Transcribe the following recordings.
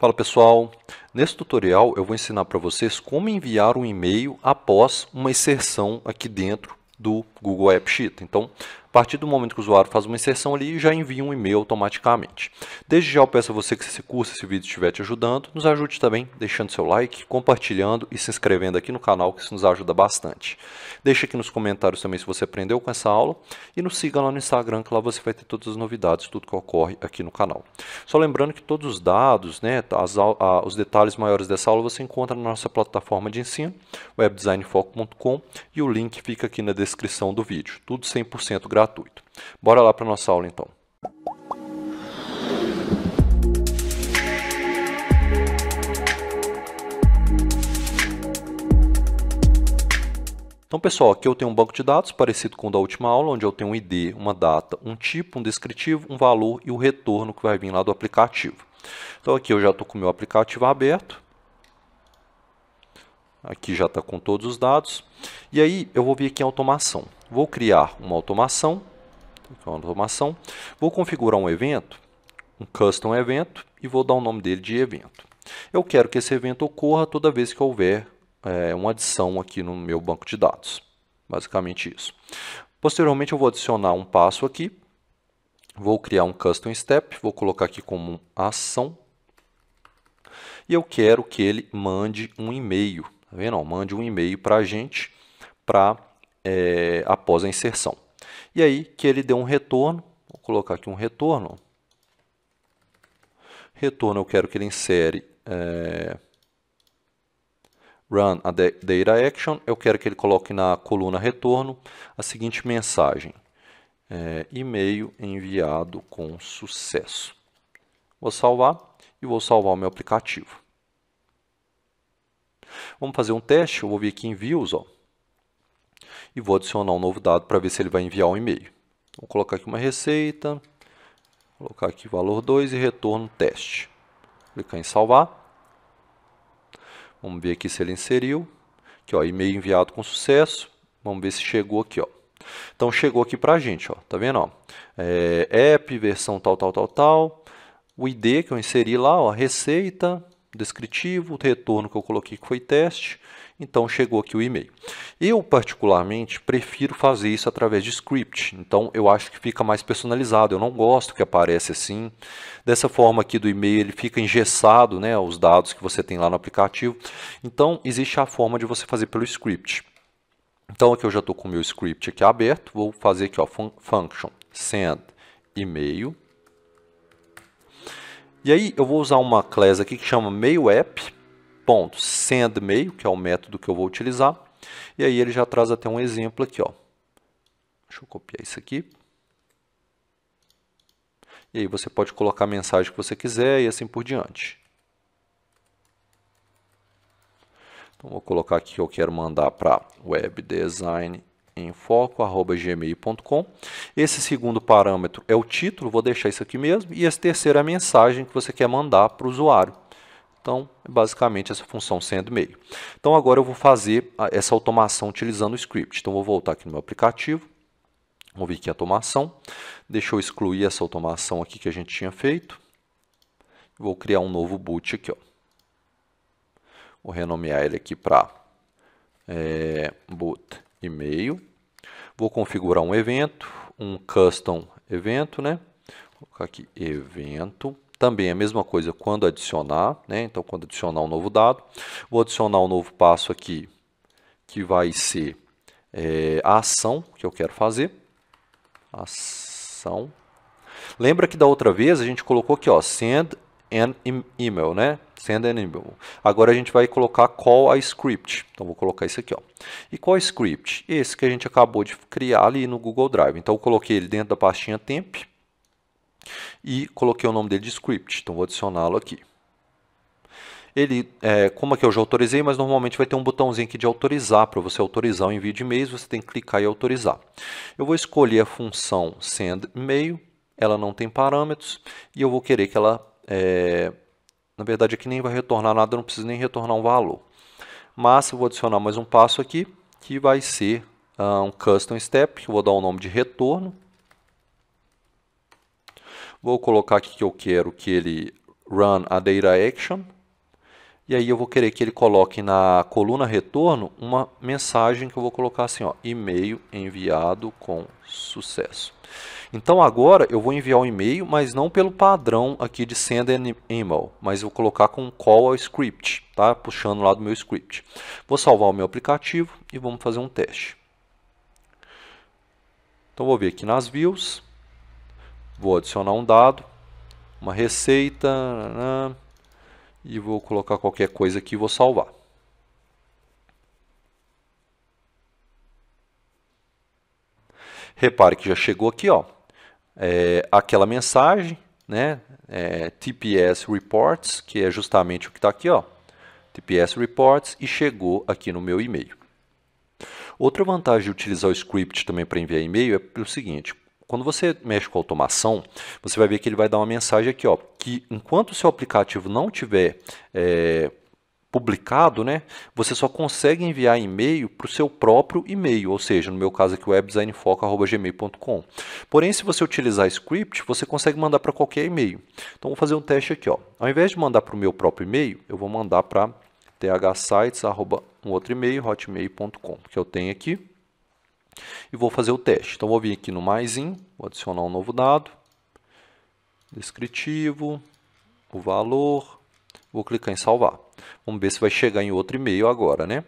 Fala pessoal, nesse tutorial eu vou ensinar para vocês como enviar um e-mail após uma inserção aqui dentro do Google App Sheet. Então, a partir do momento que o usuário faz uma inserção ali, já envia um e-mail automaticamente. Desde já eu peço a você que se esse curso, esse vídeo estiver te ajudando, nos ajude também deixando seu like, compartilhando e se inscrevendo aqui no canal, que isso nos ajuda bastante. Deixe aqui nos comentários também se você aprendeu com essa aula e nos siga lá no Instagram, que lá você vai ter todas as novidades, tudo que ocorre aqui no canal. Só lembrando que todos os dados, né, as, a, os detalhes maiores dessa aula você encontra na nossa plataforma de ensino, webdesignfoco.com e o link fica aqui na descrição do vídeo. Tudo 100% gratuito gratuito. Bora lá para nossa aula então. Então, pessoal, aqui eu tenho um banco de dados parecido com o da última aula, onde eu tenho um ID, uma data, um tipo, um descritivo, um valor e o retorno que vai vir lá do aplicativo. Então, aqui eu já estou com o meu aplicativo aberto. Aqui já está com todos os dados. E aí, eu vou vir aqui em automação. Vou criar uma automação, é uma automação. Vou configurar um evento, um custom evento, e vou dar o nome dele de evento. Eu quero que esse evento ocorra toda vez que houver é, uma adição aqui no meu banco de dados. Basicamente isso. Posteriormente, eu vou adicionar um passo aqui. Vou criar um custom step, vou colocar aqui como ação. E eu quero que ele mande um e-mail. Tá vendo? Mande um e-mail para a gente para é, após a inserção. E aí que ele deu um retorno, vou colocar aqui um retorno. Retorno eu quero que ele insere é, run a data action, eu quero que ele coloque na coluna retorno a seguinte mensagem, é, e-mail enviado com sucesso. Vou salvar e vou salvar o meu aplicativo. Vamos fazer um teste, eu vou vir aqui em views, ó e vou adicionar um novo dado para ver se ele vai enviar um e-mail. Vou colocar aqui uma receita, colocar aqui valor 2 e retorno teste. Clicar em salvar. Vamos ver aqui se ele inseriu. Aqui, ó, e-mail enviado com sucesso. Vamos ver se chegou aqui, ó. Então chegou aqui para a gente, ó, tá vendo? Ó? É, app, versão tal, tal, tal, tal. O ID que eu inseri lá, ó, receita, descritivo, o retorno que eu coloquei que foi teste então chegou aqui o e-mail. Eu, particularmente, prefiro fazer isso através de script. Então eu acho que fica mais personalizado. Eu não gosto que aparece assim. Dessa forma aqui do e-mail ele fica engessado, né? Os dados que você tem lá no aplicativo. Então existe a forma de você fazer pelo script. Então aqui eu já estou com o meu script aqui aberto. Vou fazer aqui ó, fun function send e-mail. E aí eu vou usar uma class aqui que chama mail app ponto sendMeio, que é o método que eu vou utilizar. E aí ele já traz até um exemplo aqui. Ó. Deixa eu copiar isso aqui. E aí você pode colocar a mensagem que você quiser e assim por diante. Então vou colocar aqui que eu quero mandar para webdesign Esse segundo parâmetro é o título, vou deixar isso aqui mesmo, e esse terceiro é a mensagem que você quer mandar para o usuário. Então, é basicamente, essa função sendo meio. Então, agora eu vou fazer essa automação utilizando o script. Então, vou voltar aqui no meu aplicativo. Vou vir aqui em automação. Deixa eu excluir essa automação aqui que a gente tinha feito. Vou criar um novo boot aqui. Ó. Vou renomear ele aqui para é, boot e-mail. Vou configurar um evento, um custom evento, né? Vou colocar aqui evento. Também a mesma coisa quando adicionar, né? Então, quando adicionar um novo dado, vou adicionar um novo passo aqui, que vai ser é, a ação que eu quero fazer. Ação. Lembra que da outra vez a gente colocou aqui, ó, send an email, né? Send an email. Agora a gente vai colocar call a script. Então vou colocar isso aqui, ó. E qual script? Esse que a gente acabou de criar ali no Google Drive. Então eu coloquei ele dentro da pastinha temp e coloquei o nome dele de script, então vou adicioná-lo aqui. Ele, é, como aqui eu já autorizei, mas normalmente vai ter um botãozinho aqui de autorizar, para você autorizar o envio de e-mails, você tem que clicar e autorizar. Eu vou escolher a função send e-mail, ela não tem parâmetros, e eu vou querer que ela, é, na verdade aqui nem vai retornar nada, não precisa nem retornar um valor. Mas eu vou adicionar mais um passo aqui, que vai ser uh, um custom step, que eu vou dar o um nome de retorno, Vou colocar aqui que eu quero que ele run a data action. E aí eu vou querer que ele coloque na coluna retorno uma mensagem que eu vou colocar assim, ó, e-mail enviado com sucesso. Então agora eu vou enviar um e-mail, mas não pelo padrão aqui de send an email, mas vou colocar com call ao script, tá? Puxando lá do meu script. Vou salvar o meu aplicativo e vamos fazer um teste. Então vou ver aqui nas views, Vou adicionar um dado, uma receita, e vou colocar qualquer coisa aqui e vou salvar. Repare que já chegou aqui, ó, é, aquela mensagem, né, é, TPS Reports, que é justamente o que está aqui, ó, TPS Reports, e chegou aqui no meu e-mail. Outra vantagem de utilizar o script também para enviar e-mail é o seguinte, quando você mexe com automação, você vai ver que ele vai dar uma mensagem aqui, ó, que enquanto o seu aplicativo não tiver é, publicado, né, você só consegue enviar e-mail para o seu próprio e-mail, ou seja, no meu caso aqui, webdesignfoca.gmail.com. Porém, se você utilizar script, você consegue mandar para qualquer e-mail. Então, vou fazer um teste aqui. Ó. Ao invés de mandar para o meu próprio e-mail, eu vou mandar para thsites, um outro e-mail, hotmail.com, que eu tenho aqui e vou fazer o teste. Então, vou vir aqui no maisinho, vou adicionar um novo dado, descritivo, o valor, vou clicar em salvar. Vamos ver se vai chegar em outro e-mail agora, né?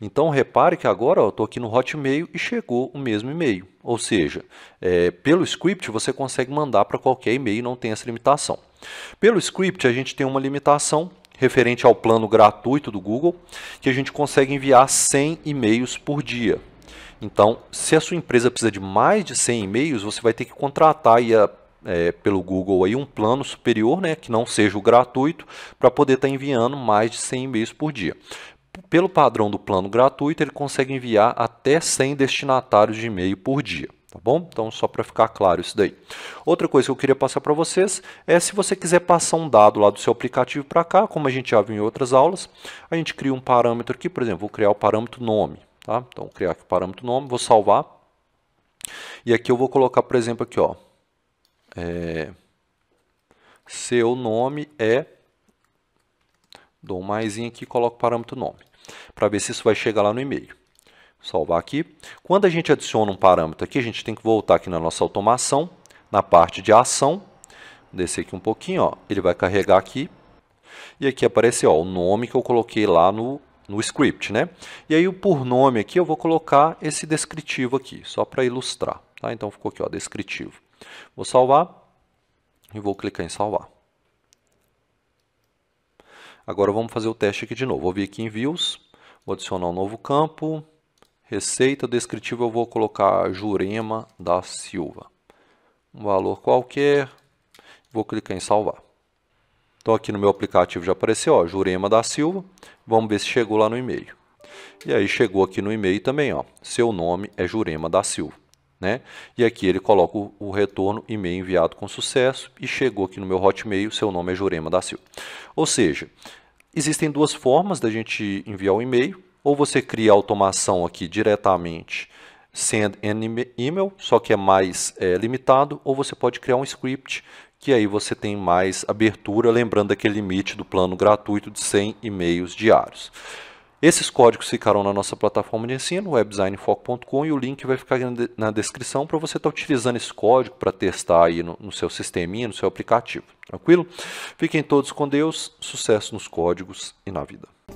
Então, repare que agora eu estou aqui no Hotmail e chegou o mesmo e-mail. Ou seja, é, pelo script você consegue mandar para qualquer e-mail, não tem essa limitação. Pelo script a gente tem uma limitação referente ao plano gratuito do Google, que a gente consegue enviar 100 e-mails por dia. Então, se a sua empresa precisa de mais de 100 e-mails, você vai ter que contratar a, é, pelo Google aí um plano superior, né, que não seja o gratuito, para poder estar tá enviando mais de 100 e-mails por dia. Pelo padrão do plano gratuito, ele consegue enviar até 100 destinatários de e-mail por dia. Tá bom? Então, só para ficar claro isso daí. Outra coisa que eu queria passar para vocês é se você quiser passar um dado lá do seu aplicativo para cá, como a gente já viu em outras aulas, a gente cria um parâmetro aqui, por exemplo, vou criar o parâmetro nome. Tá? Então, vou criar aqui o parâmetro nome, vou salvar. E aqui eu vou colocar, por exemplo, aqui, ó, é, seu nome é, dou um mais aqui e coloco o parâmetro nome, para ver se isso vai chegar lá no e-mail salvar aqui. Quando a gente adiciona um parâmetro aqui, a gente tem que voltar aqui na nossa automação, na parte de ação, descer aqui um pouquinho, ó, ele vai carregar aqui, e aqui apareceu o nome que eu coloquei lá no, no script, né? E aí, por nome aqui, eu vou colocar esse descritivo aqui, só para ilustrar, tá? Então, ficou aqui, ó, descritivo. Vou salvar e vou clicar em salvar. Agora, vamos fazer o teste aqui de novo. Vou vir aqui em Views, vou adicionar um novo campo, Receita descritiva eu vou colocar Jurema da Silva. Um valor qualquer. Vou clicar em salvar. Então aqui no meu aplicativo já apareceu, ó, Jurema da Silva. Vamos ver se chegou lá no e-mail. E aí chegou aqui no e-mail também, ó, seu nome é Jurema da Silva. Né? E aqui ele coloca o, retorno e-mail enviado com sucesso e chegou aqui no meu Hotmail, seu nome é Jurema da Silva. Ou seja, existem duas formas da gente enviar o um e-mail ou você cria automação aqui diretamente send an email, só que é mais é, limitado, ou você pode criar um script que aí você tem mais abertura, lembrando aquele limite do plano gratuito de 100 e-mails diários. Esses códigos ficarão na nossa plataforma de ensino, webdesignfoco.com, e o link vai ficar na descrição para você estar tá utilizando esse código para testar aí no, no seu sisteminha, no seu aplicativo. Tranquilo? Fiquem todos com Deus, sucesso nos códigos e na vida.